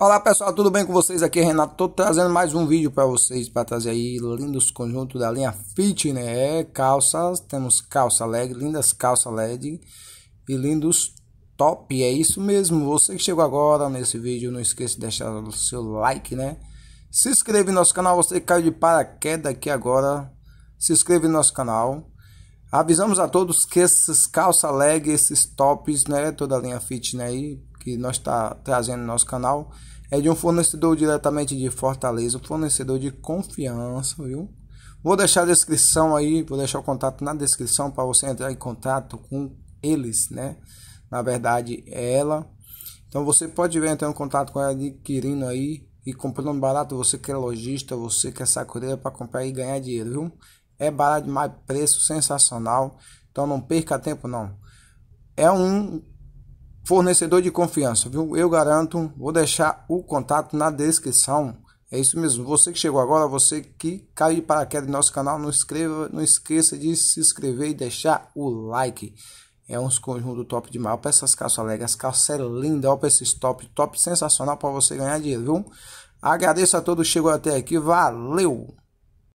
Olá pessoal, tudo bem com vocês? Aqui é Renato, tô trazendo mais um vídeo para vocês para trazer aí lindos conjuntos da linha Fit, né? É, calças, temos calça leg, lindas calça LED e lindos top, é isso mesmo. Você que chegou agora nesse vídeo, não esqueça de deixar o seu like, né? Se inscreve no nosso canal, você que caiu de paraquedas aqui agora, se inscreve no nosso canal. Avisamos a todos que esses calça leg, esses tops, né, toda a linha Fit, né, que nós está trazendo no nosso canal é de um fornecedor diretamente de Fortaleza, um fornecedor de confiança, viu? Vou deixar a descrição aí, vou deixar o contato na descrição para você entrar em contato com eles, né? Na verdade, é ela. Então você pode ver entrar em contato com ela adquirindo aí e comprando barato, você que é lojista, você que é sacudeira para comprar e ganhar dinheiro, viu? É barato demais, preço sensacional. Então não perca tempo não. É um fornecedor de confiança, viu? Eu garanto, vou deixar o contato na descrição. É isso mesmo. Você que chegou agora, você que caiu de paraquedas no nosso canal, não, escreva, não esqueça de se inscrever e deixar o like. É um conjunto top demais. para essas calças alegres, calça é linda. Olha esses top, top sensacional para você ganhar dinheiro, viu? Agradeço a todos que chegou até aqui. Valeu!